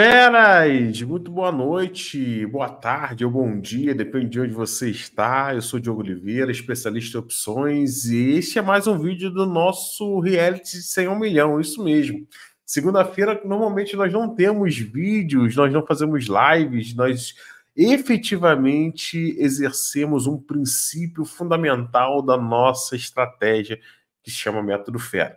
Feras, muito boa noite, boa tarde ou bom dia, depende de onde você está. Eu sou Diogo Oliveira, especialista em opções, e este é mais um vídeo do nosso reality sem um milhão, isso mesmo. Segunda-feira, normalmente nós não temos vídeos, nós não fazemos lives, nós efetivamente exercemos um princípio fundamental da nossa estratégia que se chama método Fera.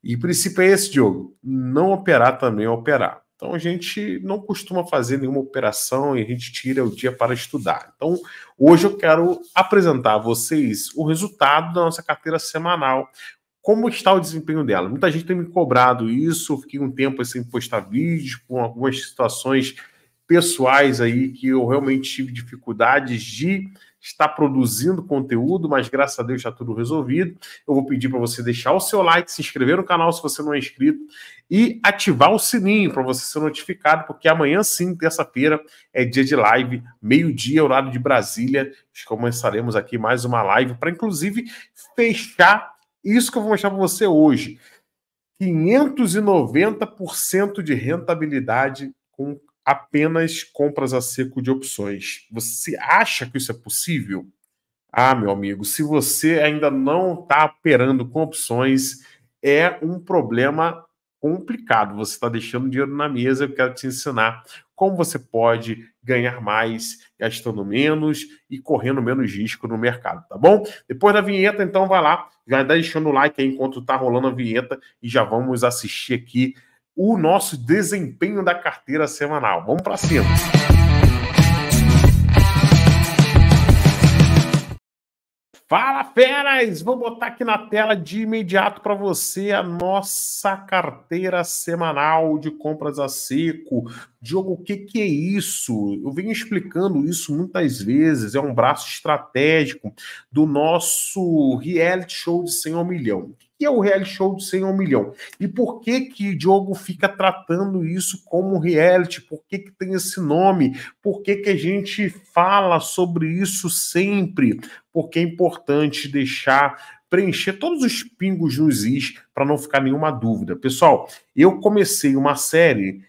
E princípio é esse, Diogo: não operar também é operar. Então a gente não costuma fazer nenhuma operação e a gente tira o dia para estudar. Então hoje eu quero apresentar a vocês o resultado da nossa carteira semanal. Como está o desempenho dela? Muita gente tem me cobrado isso, fiquei um tempo sem postar vídeos, com algumas situações pessoais aí que eu realmente tive dificuldades de estar produzindo conteúdo, mas graças a Deus está tudo resolvido. Eu vou pedir para você deixar o seu like, se inscrever no canal se você não é inscrito e ativar o sininho para você ser notificado, porque amanhã sim, terça-feira, é dia de live, meio-dia, horário de Brasília. Começaremos aqui mais uma live para, inclusive, fechar isso que eu vou mostrar para você hoje. 590% de rentabilidade com apenas compras a seco de opções. Você acha que isso é possível? Ah, meu amigo, se você ainda não está operando com opções, é um problema complicado. Você está deixando dinheiro na mesa. Eu quero te ensinar como você pode ganhar mais gastando menos e correndo menos risco no mercado, tá bom? Depois da vinheta, então vai lá, já tá deixando o like aí enquanto está rolando a vinheta e já vamos assistir aqui o nosso desempenho da carteira semanal. Vamos para cima. Fala feras! Vou botar aqui na tela de imediato para você a nossa carteira semanal de compras a seco. Diogo, o que, que é isso? Eu venho explicando isso muitas vezes. É um braço estratégico do nosso reality show de 100 ao milhão. O que é o reality show do 100 1 milhão? E por que que Diogo fica tratando isso como reality? Por que que tem esse nome? Por que que a gente fala sobre isso sempre? Porque é importante deixar preencher todos os pingos nos is para não ficar nenhuma dúvida. Pessoal, eu comecei uma série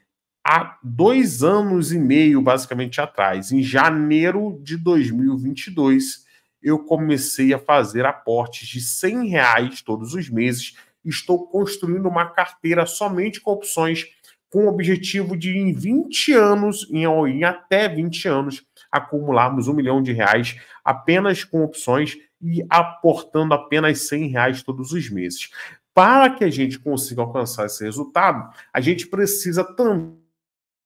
há dois anos e meio, basicamente, atrás, em janeiro de 2022 eu comecei a fazer aportes de 100 reais todos os meses. Estou construindo uma carteira somente com opções, com o objetivo de em 20 anos, em, em até 20 anos, acumularmos um milhão de reais apenas com opções e aportando apenas 100 reais todos os meses. Para que a gente consiga alcançar esse resultado, a gente precisa também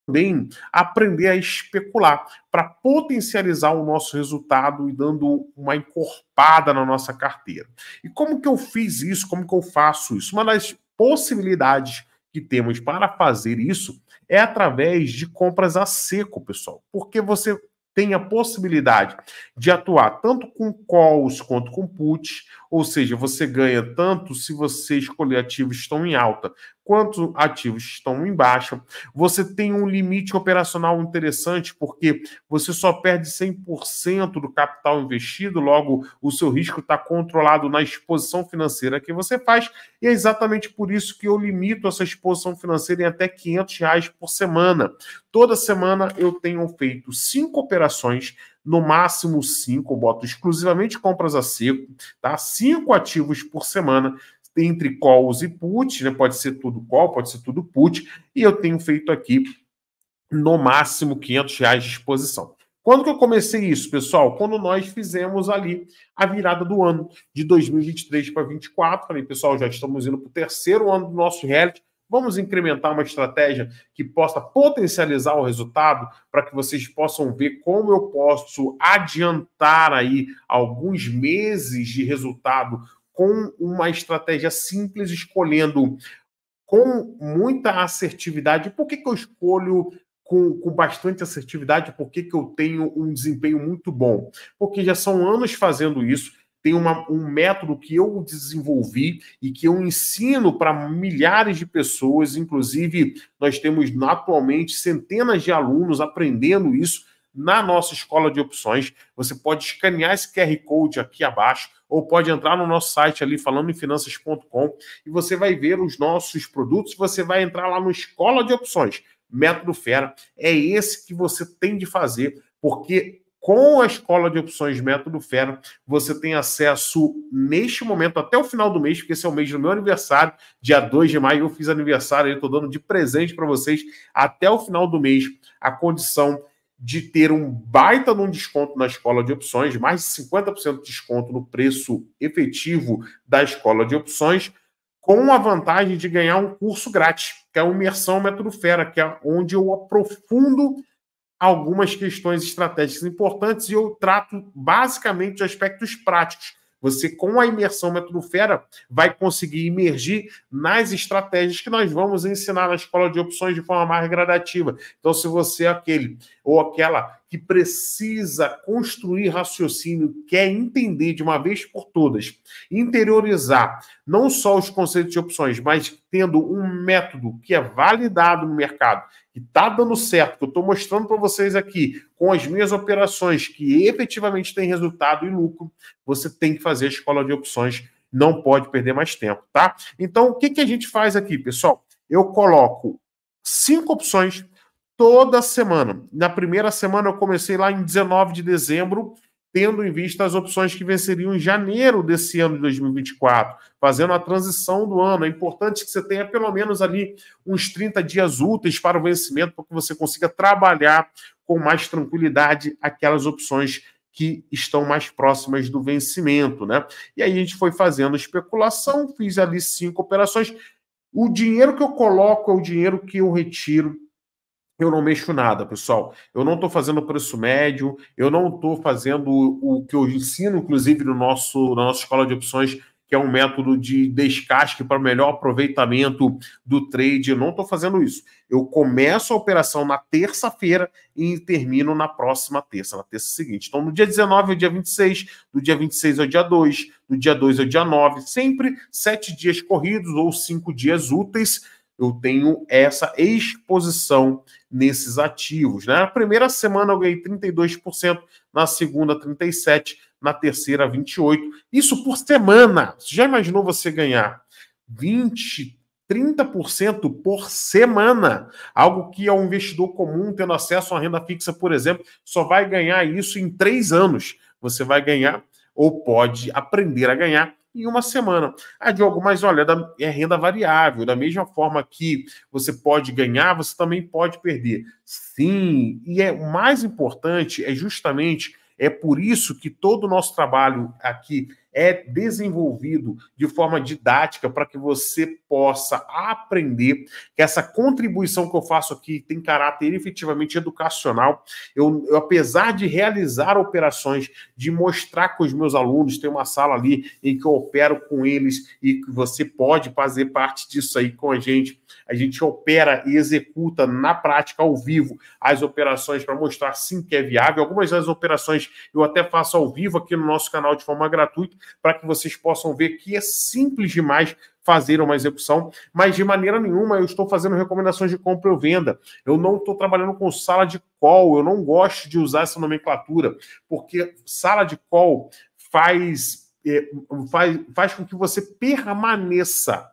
também aprender a especular para potencializar o nosso resultado e dando uma encorpada na nossa carteira. E como que eu fiz isso? Como que eu faço isso? Uma das possibilidades que temos para fazer isso é através de compras a seco, pessoal, porque você tem a possibilidade de atuar tanto com calls quanto com puts, ou seja, você ganha tanto se você escolher ativos que estão em alta, quantos ativos estão em baixa. Você tem um limite operacional interessante, porque você só perde 100% do capital investido, logo o seu risco está controlado na exposição financeira que você faz, e é exatamente por isso que eu limito essa exposição financeira em até 500 reais por semana. Toda semana eu tenho feito cinco operações no máximo cinco, eu boto exclusivamente compras a seco, tá? Cinco ativos por semana, entre calls e put, né? Pode ser tudo call, pode ser tudo put, e eu tenho feito aqui no máximo 500 reais de exposição. Quando que eu comecei isso, pessoal? Quando nós fizemos ali a virada do ano de 2023 para 2024, falei, pessoal, já estamos indo para o terceiro ano do nosso reality. Vamos incrementar uma estratégia que possa potencializar o resultado para que vocês possam ver como eu posso adiantar aí alguns meses de resultado com uma estratégia simples, escolhendo com muita assertividade. Por que, que eu escolho com, com bastante assertividade? Por que, que eu tenho um desempenho muito bom? Porque já são anos fazendo isso, tem uma, um método que eu desenvolvi e que eu ensino para milhares de pessoas, inclusive nós temos atualmente centenas de alunos aprendendo isso na nossa escola de opções. Você pode escanear esse QR Code aqui abaixo ou pode entrar no nosso site ali falando em finanças.com e você vai ver os nossos produtos, você vai entrar lá no escola de opções. Método Fera é esse que você tem de fazer, porque com a escola de opções Método Fera, você tem acesso neste momento até o final do mês, porque esse é o mês do meu aniversário, dia 2 de maio. Eu fiz aniversário, estou dando de presente para vocês até o final do mês a condição de ter um baita de um desconto na escola de opções, mais de 50% de desconto no preço efetivo da escola de opções, com a vantagem de ganhar um curso grátis, que é a Imersão Método Fera, que é onde eu aprofundo algumas questões estratégicas importantes e eu trato basicamente de aspectos práticos. Você, com a imersão Método Fera, vai conseguir imergir nas estratégias que nós vamos ensinar na escola de opções de forma mais gradativa. Então, se você é aquele ou aquela que precisa construir raciocínio, quer entender de uma vez por todas, interiorizar não só os conceitos de opções, mas tendo um método que é validado no mercado, que está dando certo, que eu estou mostrando para vocês aqui, com as minhas operações, que efetivamente tem resultado e lucro, você tem que fazer a escola de opções, não pode perder mais tempo, tá? Então, o que, que a gente faz aqui, pessoal? Eu coloco cinco opções toda semana. Na primeira semana eu comecei lá em 19 de dezembro, tendo em vista as opções que venceriam em janeiro desse ano de 2024, fazendo a transição do ano. É importante que você tenha pelo menos ali uns 30 dias úteis para o vencimento, para que você consiga trabalhar com mais tranquilidade aquelas opções que estão mais próximas do vencimento, né? E aí a gente foi fazendo especulação, fiz ali cinco operações. O dinheiro que eu coloco é o dinheiro que eu retiro eu não mexo nada, pessoal. Eu não estou fazendo preço médio, eu não estou fazendo o que eu ensino, inclusive, no nosso, na nossa escola de opções, que é um método de descasque para melhor aproveitamento do trade. Eu não estou fazendo isso. Eu começo a operação na terça-feira e termino na próxima terça, na terça seguinte. Então, no dia 19 ao é dia 26, do dia 26 ao é dia 2, do dia 2 ao é dia 9, sempre sete dias corridos ou cinco dias úteis. Eu tenho essa exposição nesses ativos. Né? Na primeira semana eu ganhei 32%, na segunda 37%, na terceira 28%. Isso por semana. Você já imaginou você ganhar 20, 30% por semana? Algo que é um investidor comum tendo acesso a renda fixa, por exemplo, só vai ganhar isso em três anos. Você vai ganhar ou pode aprender a ganhar em uma semana. Ah, Diogo, mas olha, é renda variável. Da mesma forma que você pode ganhar, você também pode perder. Sim, e é o mais importante é justamente é por isso que todo o nosso trabalho aqui é desenvolvido de forma didática para que você possa aprender que essa contribuição que eu faço aqui tem caráter efetivamente educacional. Eu, eu apesar de realizar operações, de mostrar com os meus alunos, tem uma sala ali em que eu opero com eles e que você pode fazer parte disso aí com a gente. A gente opera e executa na prática, ao vivo, as operações para mostrar sim que é viável. Algumas das operações eu até faço ao vivo aqui no nosso canal de forma gratuita para que vocês possam ver que é simples demais fazer uma execução, mas de maneira nenhuma eu estou fazendo recomendações de compra ou venda. Eu não estou trabalhando com sala de call, eu não gosto de usar essa nomenclatura, porque sala de call faz, é, faz, faz com que você permaneça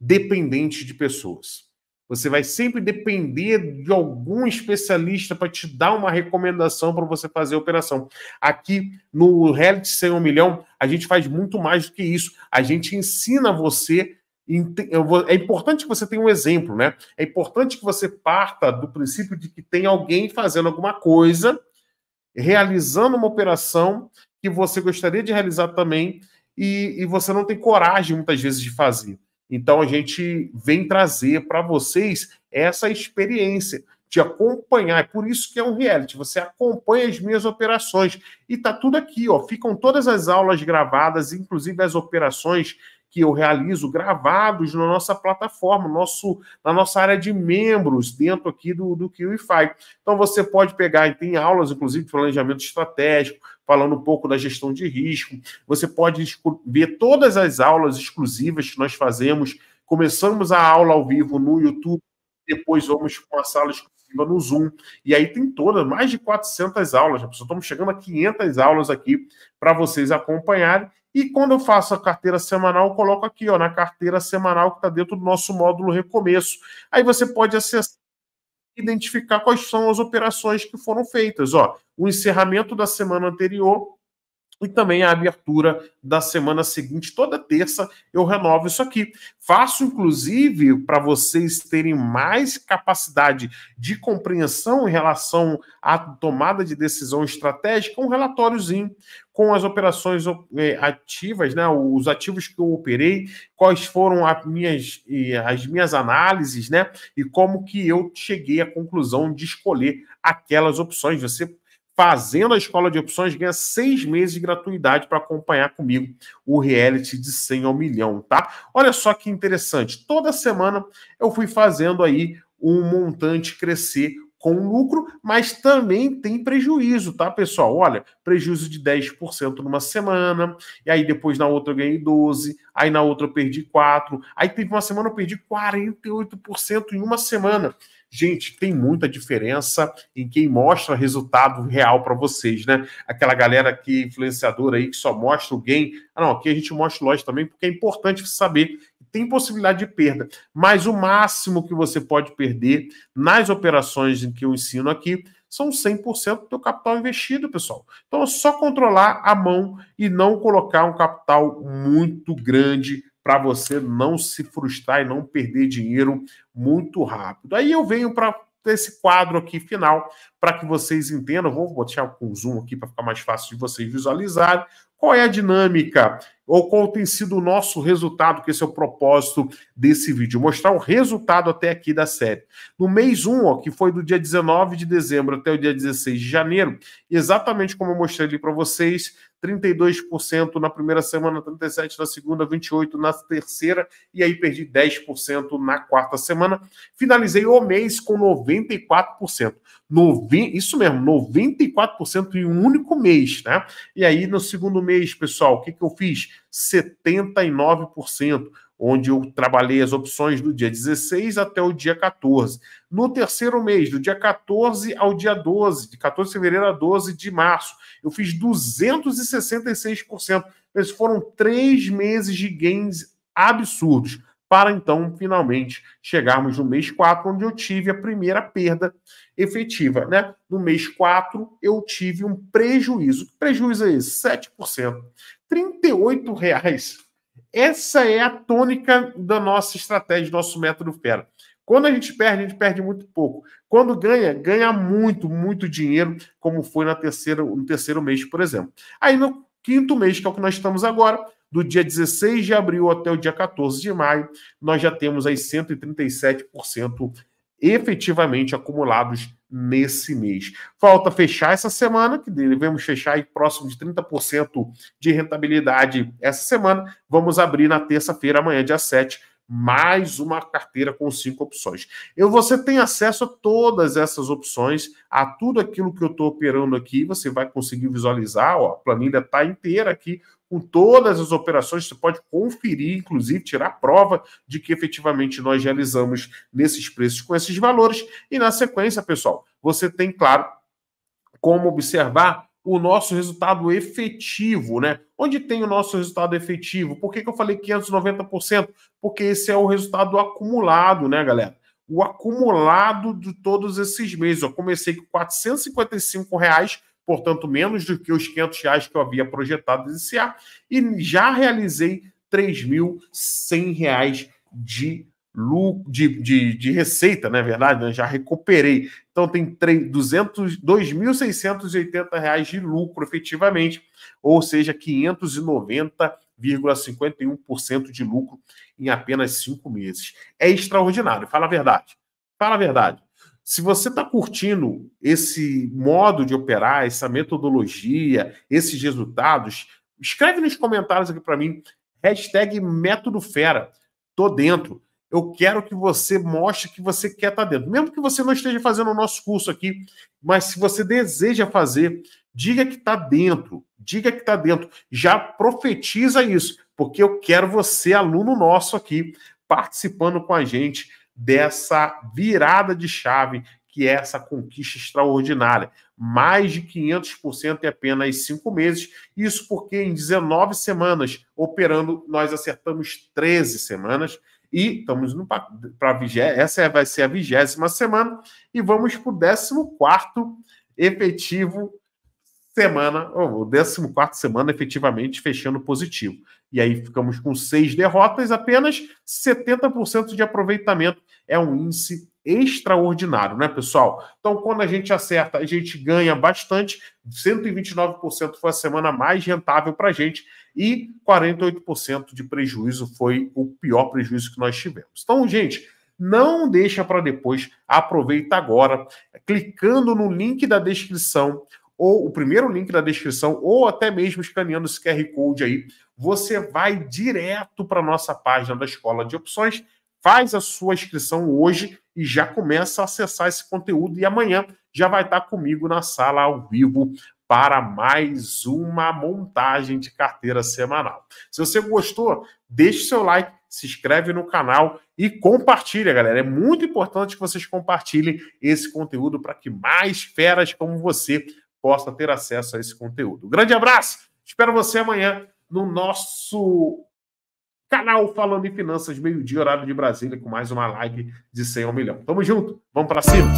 dependente de pessoas. Você vai sempre depender de algum especialista para te dar uma recomendação para você fazer a operação. Aqui no Reality 100 1 milhão, a gente faz muito mais do que isso. A gente ensina você é importante que você tenha um exemplo, né? É importante que você parta do princípio de que tem alguém fazendo alguma coisa, realizando uma operação que você gostaria de realizar também e, e você não tem coragem muitas vezes de fazer. Então a gente vem trazer para vocês essa experiência de acompanhar. É por isso que é um reality. Você acompanha as minhas operações e tá tudo aqui, ó. Ficam todas as aulas gravadas, inclusive as operações que eu realizo gravados na nossa plataforma, nosso, na nossa área de membros, dentro aqui do, do QIFI. Então você pode pegar, tem aulas, inclusive, de planejamento estratégico, falando um pouco da gestão de risco. Você pode ver todas as aulas exclusivas que nós fazemos. Começamos a aula ao vivo no YouTube, depois vamos para uma sala exclusiva no Zoom. E aí tem todas, mais de 400 aulas. Já estamos chegando a 500 aulas aqui para vocês acompanharem. E quando eu faço a carteira semanal, eu coloco aqui ó, na carteira semanal que está dentro do nosso módulo Recomeço. Aí você pode acessar identificar quais são as operações que foram feitas. Ó, o encerramento da semana anterior e também a abertura da semana seguinte. Toda terça eu renovo isso aqui. Faço, inclusive, para vocês terem mais capacidade de compreensão em relação à tomada de decisão estratégica, um relatóriozinho com as operações é, ativas, né, os ativos que eu operei, quais foram as minhas, as minhas análises, né, e como que eu cheguei à conclusão de escolher aquelas opções. Você fazendo a escola de opções, ganha seis meses de gratuidade para acompanhar comigo o reality de 100 ao milhão, tá? Olha só que interessante. Toda semana eu fui fazendo aí um montante crescer com lucro, mas também tem prejuízo, tá, pessoal? Olha, prejuízo de 10% numa semana, e aí depois na outra eu ganhei 12, aí na outra eu perdi 4, aí teve uma semana eu perdi 48% em uma semana. Gente, tem muita diferença em quem mostra resultado real para vocês, né? Aquela galera que influenciadora aí que só mostra o gain. Ah, não, aqui a gente mostra o também, porque é importante saber tem possibilidade de perda, mas o máximo que você pode perder nas operações em que eu ensino aqui são 100% do seu capital investido, pessoal. Então é só controlar a mão e não colocar um capital muito grande para você não se frustrar e não perder dinheiro muito rápido. Aí eu venho para esse quadro aqui final, para que vocês entendam. Vou botar com zoom aqui para ficar mais fácil de vocês visualizarem qual é a dinâmica ou qual tem sido o nosso resultado, que esse é o propósito desse vídeo, mostrar o resultado até aqui da série. No mês 1, ó, que foi do dia 19 de dezembro até o dia 16 de janeiro, exatamente como eu mostrei ali para vocês, 32% na primeira semana, 37% na segunda, 28% na terceira, e aí perdi 10% na quarta semana. Finalizei o mês com 94%. 90, isso mesmo, 94% em um único mês, né? E aí, no segundo mês, pessoal, o que, que eu fiz? 79%, onde eu trabalhei as opções do dia 16 até o dia 14. No terceiro mês, do dia 14 ao dia 12, de 14 de fevereiro a 12 de março, eu fiz 266%. Esses foram três meses de gains absurdos para então finalmente chegarmos no mês 4, onde eu tive a primeira perda efetiva. Né? No mês 4, eu tive um prejuízo. Que prejuízo é esse? 7%. R$ reais. Essa é a tônica da nossa estratégia, do nosso método fera. Quando a gente perde, a gente perde muito pouco. Quando ganha, ganha muito, muito dinheiro, como foi na terceira, no terceiro mês, por exemplo. Aí no quinto mês, que é o que nós estamos agora, do dia 16 de abril até o dia 14 de maio, nós já temos aí 137% efetivamente acumulados nesse mês. Falta fechar essa semana, que devemos fechar aí próximo de 30% de rentabilidade essa semana. Vamos abrir na terça-feira, amanhã, dia 7, mais uma carteira com cinco opções. eu você tem acesso a todas essas opções, a tudo aquilo que eu estou operando aqui. Você vai conseguir visualizar, ó, a planilha está inteira aqui com todas as operações, você pode conferir, inclusive tirar prova de que efetivamente nós realizamos nesses preços com esses valores. E na sequência, pessoal, você tem, claro, como observar o nosso resultado efetivo, né? Onde tem o nosso resultado efetivo? Por que, que eu falei 590%? Porque esse é o resultado acumulado, né, galera? O acumulado de todos esses meses. Eu comecei com R$ 455,00 portanto, menos do que os 500 reais que eu havia projetado iniciar, e já realizei 3.100 reais de lucro, de, de, de, receita, na é verdade, né? já recuperei. Então, tem 3, 200, 2.680 reais de lucro efetivamente, ou seja, 590 0,51% de lucro em apenas cinco meses. É extraordinário, fala a verdade. Fala a verdade. Se você está curtindo esse modo de operar, essa metodologia, esses resultados, escreve nos comentários aqui para mim, hashtag método fera, tô dentro. Eu quero que você mostre que você quer estar tá dentro. Mesmo que você não esteja fazendo o nosso curso aqui, mas se você deseja fazer, diga que está dentro, diga que está dentro. Já profetiza isso, porque eu quero você, aluno nosso aqui, participando com a gente dessa virada de chave que é essa conquista extraordinária. Mais de 500% em apenas cinco meses. Isso porque em 19 semanas operando, nós acertamos 13 semanas. E estamos indo para essa vai ser a vigésima semana. E vamos para o 14 efetivo semana, ou 14 semana, efetivamente fechando positivo. E aí ficamos com seis derrotas, apenas 70% de aproveitamento é um índice extraordinário, né, pessoal? Então, quando a gente acerta, a gente ganha bastante. 129% foi a semana mais rentável para a gente e 48% de prejuízo foi o pior prejuízo que nós tivemos. Então, gente, não deixa para depois, aproveita agora, clicando no link da descrição ou o primeiro link na descrição, ou até mesmo escaneando esse QR Code aí, você vai direto para a nossa página da Escola de Opções, faz a sua inscrição hoje e já começa a acessar esse conteúdo. E amanhã já vai estar tá comigo na sala ao vivo para mais uma montagem de carteira semanal. Se você gostou, deixe seu like, se inscreve no canal e compartilha, galera. É muito importante que vocês compartilhem esse conteúdo para que mais feras como você possa ter acesso a esse conteúdo. Um grande abraço, espero você amanhã no nosso canal Falando em Finanças, meio-dia, horário de Brasília, com mais uma live de 100 ao milhão. Tamo junto, vamos para cima!